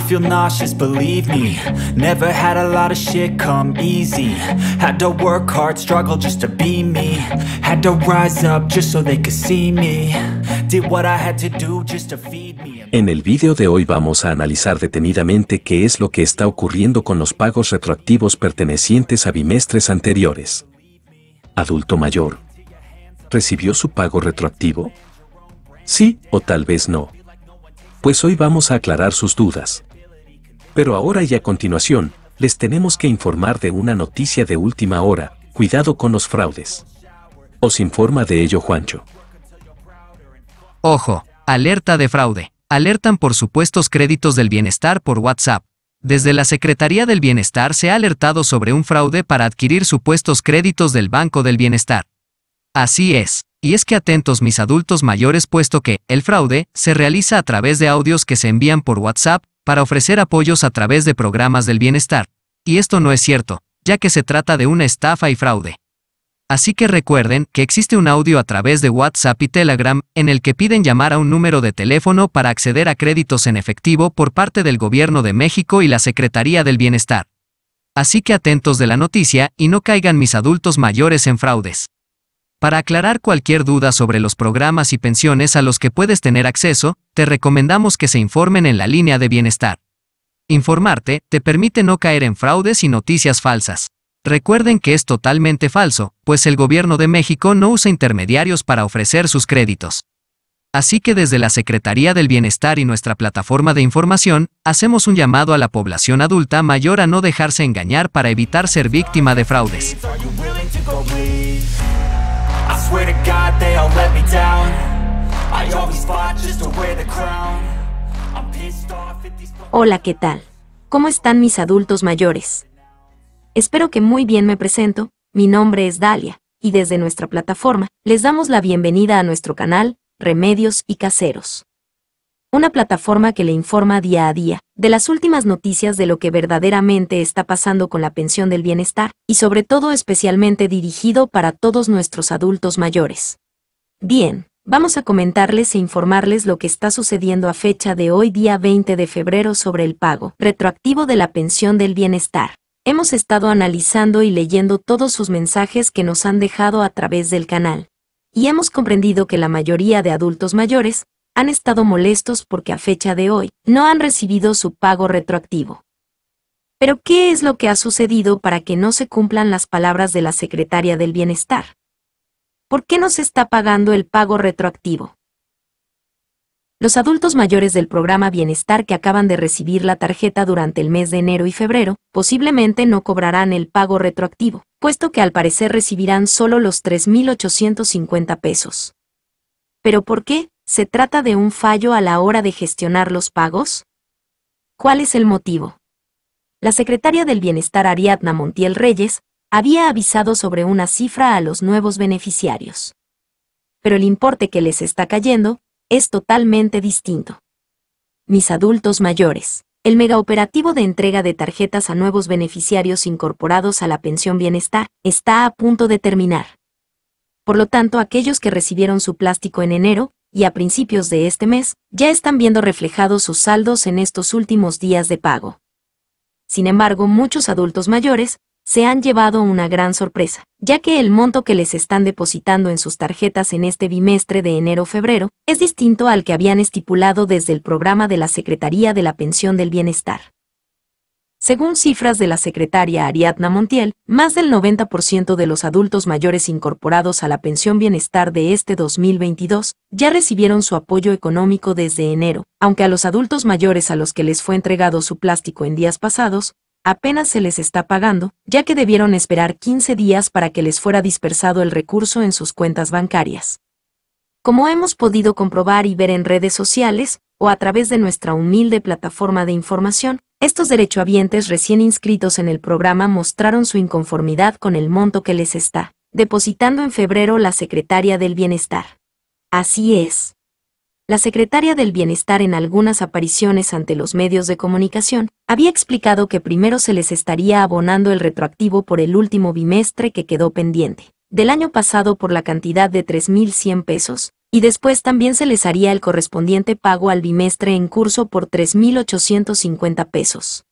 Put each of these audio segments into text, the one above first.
En el video de hoy vamos a analizar detenidamente qué es lo que está ocurriendo con los pagos retroactivos pertenecientes a bimestres anteriores. Adulto mayor. ¿Recibió su pago retroactivo? Sí o tal vez no. Pues hoy vamos a aclarar sus dudas. Pero ahora y a continuación, les tenemos que informar de una noticia de última hora, cuidado con los fraudes. Os informa de ello Juancho. Ojo, alerta de fraude. Alertan por supuestos créditos del bienestar por WhatsApp. Desde la Secretaría del Bienestar se ha alertado sobre un fraude para adquirir supuestos créditos del Banco del Bienestar. Así es, y es que atentos mis adultos mayores puesto que, el fraude, se realiza a través de audios que se envían por WhatsApp, para ofrecer apoyos a través de programas del bienestar, y esto no es cierto, ya que se trata de una estafa y fraude. Así que recuerden que existe un audio a través de WhatsApp y Telegram en el que piden llamar a un número de teléfono para acceder a créditos en efectivo por parte del Gobierno de México y la Secretaría del Bienestar. Así que atentos de la noticia y no caigan mis adultos mayores en fraudes. Para aclarar cualquier duda sobre los programas y pensiones a los que puedes tener acceso, te recomendamos que se informen en la línea de bienestar. Informarte te permite no caer en fraudes y noticias falsas. Recuerden que es totalmente falso, pues el gobierno de México no usa intermediarios para ofrecer sus créditos. Así que desde la Secretaría del Bienestar y nuestra plataforma de información, hacemos un llamado a la población adulta mayor a no dejarse engañar para evitar ser víctima de fraudes. Hola, ¿qué tal? ¿Cómo están mis adultos mayores? Espero que muy bien me presento, mi nombre es Dalia, y desde nuestra plataforma, les damos la bienvenida a nuestro canal, Remedios y Caseros una plataforma que le informa día a día de las últimas noticias de lo que verdaderamente está pasando con la pensión del bienestar, y sobre todo especialmente dirigido para todos nuestros adultos mayores. Bien, vamos a comentarles e informarles lo que está sucediendo a fecha de hoy día 20 de febrero sobre el pago retroactivo de la pensión del bienestar. Hemos estado analizando y leyendo todos sus mensajes que nos han dejado a través del canal. Y hemos comprendido que la mayoría de adultos mayores han estado molestos porque a fecha de hoy no han recibido su pago retroactivo. Pero ¿qué es lo que ha sucedido para que no se cumplan las palabras de la secretaria del Bienestar? ¿Por qué no se está pagando el pago retroactivo? Los adultos mayores del programa Bienestar que acaban de recibir la tarjeta durante el mes de enero y febrero, posiblemente no cobrarán el pago retroactivo, puesto que al parecer recibirán solo los 3.850 pesos. ¿Pero por qué? ¿Se trata de un fallo a la hora de gestionar los pagos? ¿Cuál es el motivo? La secretaria del Bienestar Ariadna Montiel Reyes había avisado sobre una cifra a los nuevos beneficiarios. Pero el importe que les está cayendo es totalmente distinto. Mis adultos mayores. El megaoperativo de entrega de tarjetas a nuevos beneficiarios incorporados a la pensión bienestar está a punto de terminar. Por lo tanto, aquellos que recibieron su plástico en enero y a principios de este mes, ya están viendo reflejados sus saldos en estos últimos días de pago. Sin embargo, muchos adultos mayores se han llevado una gran sorpresa, ya que el monto que les están depositando en sus tarjetas en este bimestre de enero-febrero es distinto al que habían estipulado desde el programa de la Secretaría de la Pensión del Bienestar. Según cifras de la secretaria Ariadna Montiel, más del 90% de los adultos mayores incorporados a la pensión bienestar de este 2022 ya recibieron su apoyo económico desde enero, aunque a los adultos mayores a los que les fue entregado su plástico en días pasados, apenas se les está pagando, ya que debieron esperar 15 días para que les fuera dispersado el recurso en sus cuentas bancarias. Como hemos podido comprobar y ver en redes sociales, o a través de nuestra humilde plataforma de información, estos derechohabientes recién inscritos en el programa mostraron su inconformidad con el monto que les está depositando en febrero la Secretaria del Bienestar. Así es. La Secretaria del Bienestar en algunas apariciones ante los medios de comunicación había explicado que primero se les estaría abonando el retroactivo por el último bimestre que quedó pendiente del año pasado por la cantidad de 3.100 pesos, y después también se les haría el correspondiente pago al bimestre en curso por 3.850 pesos.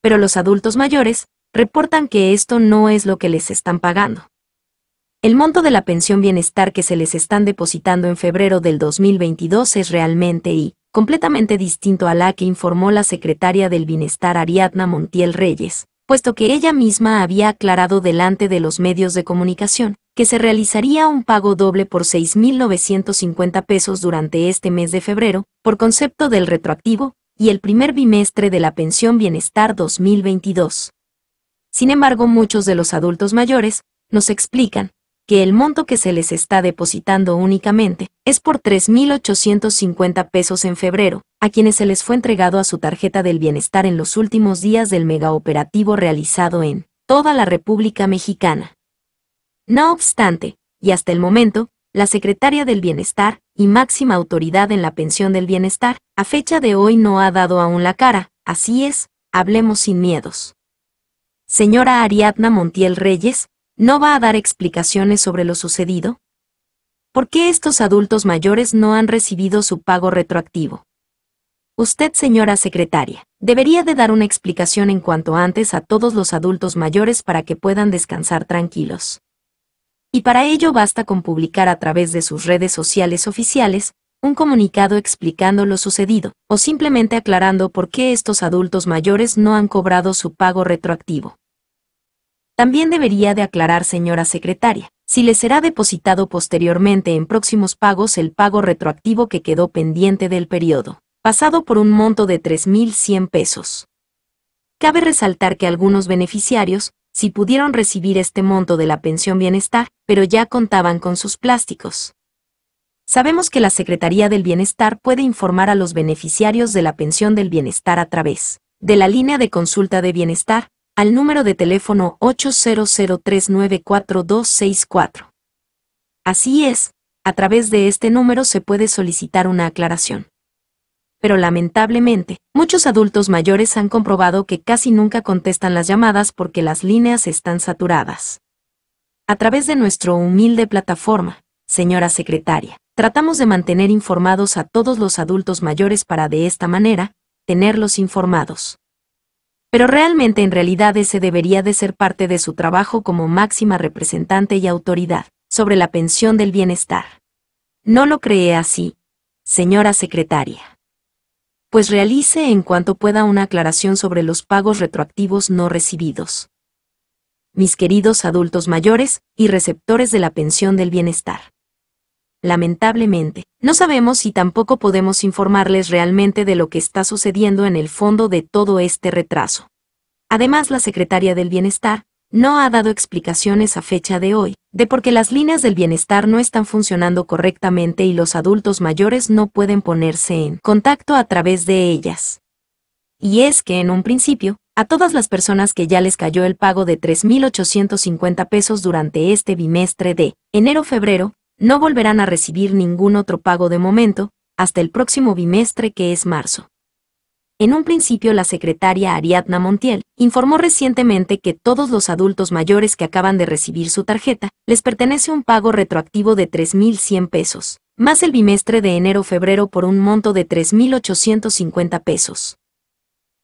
Pero los adultos mayores reportan que esto no es lo que les están pagando. El monto de la pensión bienestar que se les están depositando en febrero del 2022 es realmente y completamente distinto a la que informó la secretaria del Bienestar Ariadna Montiel Reyes, puesto que ella misma había aclarado delante de los medios de comunicación que se realizaría un pago doble por 6.950 pesos durante este mes de febrero, por concepto del retroactivo, y el primer bimestre de la Pensión Bienestar 2022. Sin embargo, muchos de los adultos mayores nos explican que el monto que se les está depositando únicamente es por 3.850 pesos en febrero, a quienes se les fue entregado a su tarjeta del bienestar en los últimos días del megaoperativo realizado en toda la República Mexicana. No obstante, y hasta el momento, la secretaria del Bienestar, y máxima autoridad en la pensión del bienestar, a fecha de hoy no ha dado aún la cara, así es, hablemos sin miedos. Señora Ariadna Montiel Reyes, ¿no va a dar explicaciones sobre lo sucedido? ¿Por qué estos adultos mayores no han recibido su pago retroactivo? Usted, señora secretaria, debería de dar una explicación en cuanto antes a todos los adultos mayores para que puedan descansar tranquilos. Y para ello basta con publicar a través de sus redes sociales oficiales un comunicado explicando lo sucedido, o simplemente aclarando por qué estos adultos mayores no han cobrado su pago retroactivo. También debería de aclarar, señora secretaria, si le será depositado posteriormente en próximos pagos el pago retroactivo que quedó pendiente del periodo pasado por un monto de 3.100 pesos. Cabe resaltar que algunos beneficiarios si pudieron recibir este monto de la pensión bienestar, pero ya contaban con sus plásticos. Sabemos que la Secretaría del Bienestar puede informar a los beneficiarios de la pensión del bienestar a través de la línea de consulta de bienestar al número de teléfono 800394264. Así es, a través de este número se puede solicitar una aclaración pero lamentablemente, muchos adultos mayores han comprobado que casi nunca contestan las llamadas porque las líneas están saturadas. A través de nuestro humilde plataforma, señora secretaria, tratamos de mantener informados a todos los adultos mayores para de esta manera, tenerlos informados. Pero realmente en realidad ese debería de ser parte de su trabajo como máxima representante y autoridad, sobre la pensión del bienestar. ¿No lo cree así, señora secretaria? pues realice en cuanto pueda una aclaración sobre los pagos retroactivos no recibidos. Mis queridos adultos mayores y receptores de la pensión del bienestar. Lamentablemente, no sabemos y tampoco podemos informarles realmente de lo que está sucediendo en el fondo de todo este retraso. Además, la secretaria del Bienestar, no ha dado explicaciones a fecha de hoy, de por qué las líneas del bienestar no están funcionando correctamente y los adultos mayores no pueden ponerse en contacto a través de ellas. Y es que en un principio, a todas las personas que ya les cayó el pago de 3.850 pesos durante este bimestre de enero-febrero, no volverán a recibir ningún otro pago de momento, hasta el próximo bimestre que es marzo. En un principio la secretaria Ariadna Montiel informó recientemente que todos los adultos mayores que acaban de recibir su tarjeta les pertenece un pago retroactivo de 3.100 pesos, más el bimestre de enero-febrero por un monto de 3.850 pesos.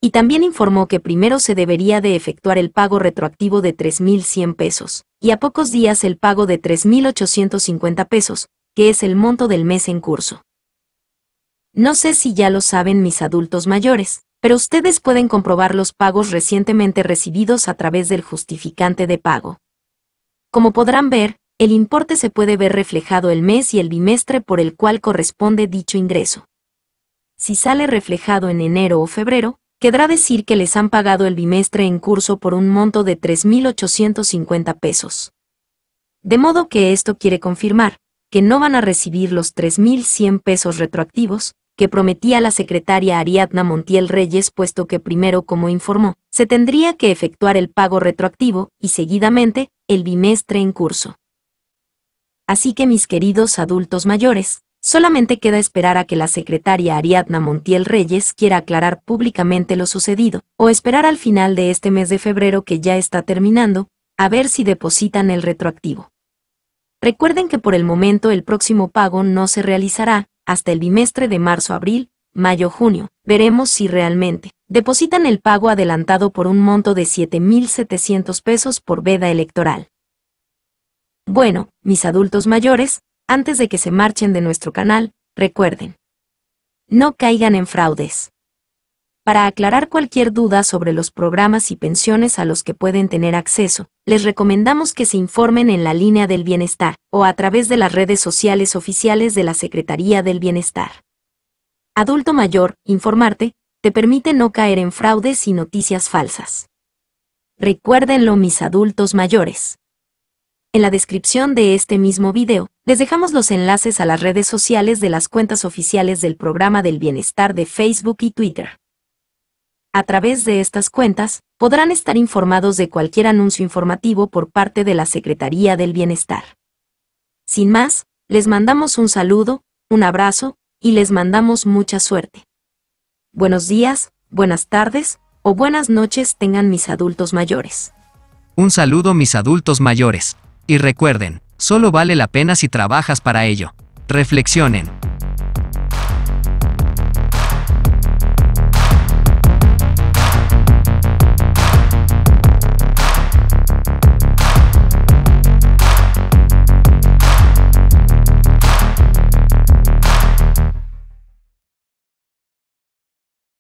Y también informó que primero se debería de efectuar el pago retroactivo de 3.100 pesos, y a pocos días el pago de 3.850 pesos, que es el monto del mes en curso. No sé si ya lo saben mis adultos mayores, pero ustedes pueden comprobar los pagos recientemente recibidos a través del justificante de pago. Como podrán ver, el importe se puede ver reflejado el mes y el bimestre por el cual corresponde dicho ingreso. Si sale reflejado en enero o febrero, quedará decir que les han pagado el bimestre en curso por un monto de 3.850 pesos. De modo que esto quiere confirmar que no van a recibir los 3.100 pesos retroactivos, que prometía la secretaria Ariadna Montiel Reyes puesto que primero, como informó, se tendría que efectuar el pago retroactivo y seguidamente, el bimestre en curso. Así que mis queridos adultos mayores, Solamente queda esperar a que la secretaria Ariadna Montiel Reyes quiera aclarar públicamente lo sucedido, o esperar al final de este mes de febrero que ya está terminando, a ver si depositan el retroactivo. Recuerden que por el momento el próximo pago no se realizará, hasta el bimestre de marzo-abril, mayo-junio, veremos si realmente depositan el pago adelantado por un monto de 7.700 pesos por veda electoral. Bueno, mis adultos mayores, antes de que se marchen de nuestro canal, recuerden. No caigan en fraudes. Para aclarar cualquier duda sobre los programas y pensiones a los que pueden tener acceso, les recomendamos que se informen en la línea del bienestar o a través de las redes sociales oficiales de la Secretaría del Bienestar. Adulto mayor, informarte, te permite no caer en fraudes y noticias falsas. Recuérdenlo mis adultos mayores. En la descripción de este mismo video, les dejamos los enlaces a las redes sociales de las cuentas oficiales del Programa del Bienestar de Facebook y Twitter. A través de estas cuentas, podrán estar informados de cualquier anuncio informativo por parte de la Secretaría del Bienestar. Sin más, les mandamos un saludo, un abrazo, y les mandamos mucha suerte. Buenos días, buenas tardes, o buenas noches tengan mis adultos mayores. Un saludo mis adultos mayores. Y recuerden, solo vale la pena si trabajas para ello. Reflexionen.